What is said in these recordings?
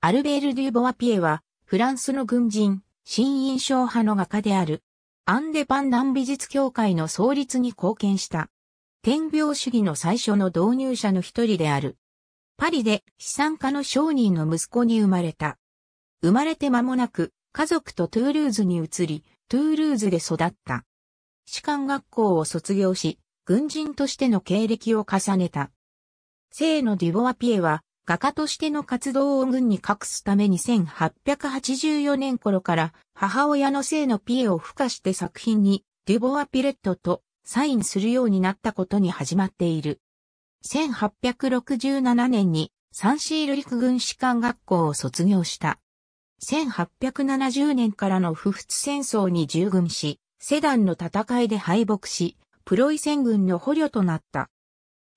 アルベール・デュボワピエは、フランスの軍人、新印象派の画家である。アンデパンダン美術協会の創立に貢献した。天描主義の最初の導入者の一人である。パリで資産家の商人の息子に生まれた。生まれて間もなく、家族とトゥールーズに移り、トゥールーズで育った。士官学校を卒業し、軍人としての経歴を重ねた。生のデュボワピエは、画家としての活動を軍に隠すために1884年頃から母親の性のピエを付加して作品にデュボア・ピレットとサインするようになったことに始まっている。1867年にサンシール陸軍士官学校を卒業した。1870年からの不仏戦争に従軍し、セダンの戦いで敗北し、プロイセン軍の捕虜となった。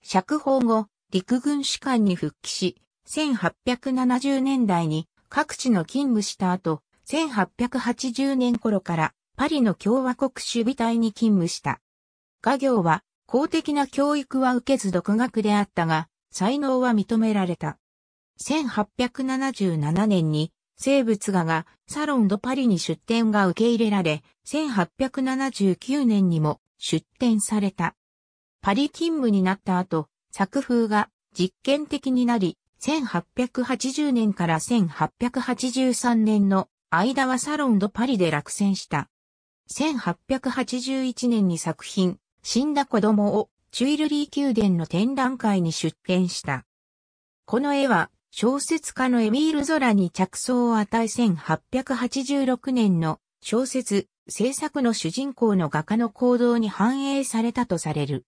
釈放後、陸軍士官に復帰し、1870年代に各地の勤務した後、1880年頃からパリの共和国守備隊に勤務した。画業は公的な教育は受けず独学であったが、才能は認められた。1877年に生物画がサロンドパリに出展が受け入れられ、1879年にも出展された。パリ勤務になった後、作風が実験的になり、1880年から1883年の間はサロンドパリで落選した。1881年に作品、死んだ子供をチュイルリー宮殿の展覧会に出展した。この絵は小説家のエミール・ゾラに着想を与え1886年の小説、制作の主人公の画家の行動に反映されたとされる。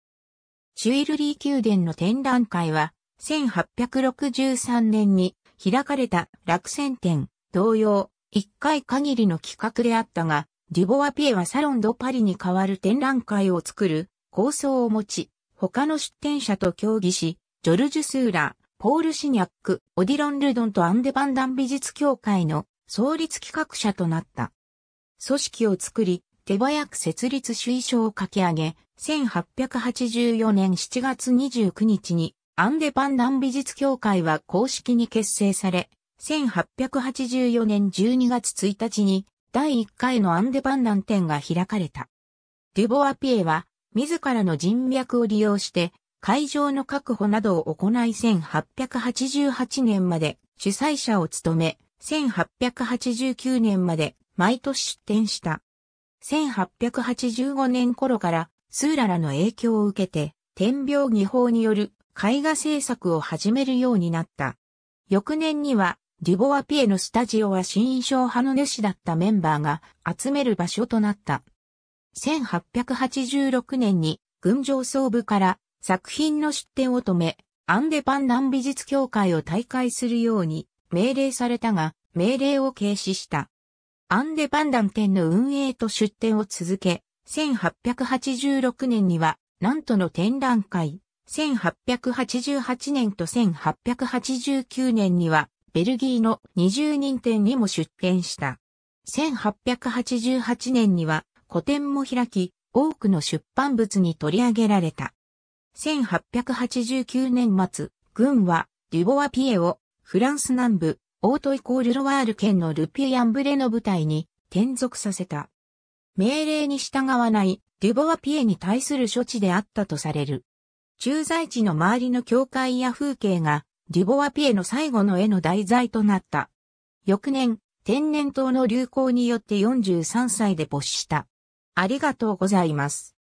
シュエルリー宮殿の展覧会は、1863年に開かれた落選展、同様、一回限りの企画であったが、デュボワピエはサロンドパリに代わる展覧会を作る構想を持ち、他の出展者と協議し、ジョルジュ・スーラ、ポール・シニャック、オディロン・ルドンとアンデ・バンダン美術協会の創立企画者となった。組織を作り、手早く設立主意書を書き上げ、1884年7月29日にアンデパンダン美術協会は公式に結成され、1884年12月1日に第1回のアンデパンダン展が開かれた。デュボアピエは自らの人脈を利用して会場の確保などを行い1888年まで主催者を務め、1889年まで毎年出展した。1885年頃からスーララの影響を受けて、天描技法による絵画制作を始めるようになった。翌年には、デュボアピエのスタジオは新印象派の主だったメンバーが集める場所となった。1886年に群上総部から作品の出展を止め、アンデパン南ン美術協会を退会するように命令されたが、命令を軽視した。アンデバンダン店の運営と出店を続け、1886年には、なんとの展覧会、1888年と1889年には、ベルギーの20人店にも出店した。1888年には、個展も開き、多くの出版物に取り上げられた。1889年末、軍は、デュボワピエを、フランス南部、オートイコールロワール県のルピアンブレの部隊に転属させた。命令に従わないデュボワピエに対する処置であったとされる。駐在地の周りの境界や風景がデュボワピエの最後の絵の題材となった。翌年、天然痘の流行によって43歳で没した。ありがとうございます。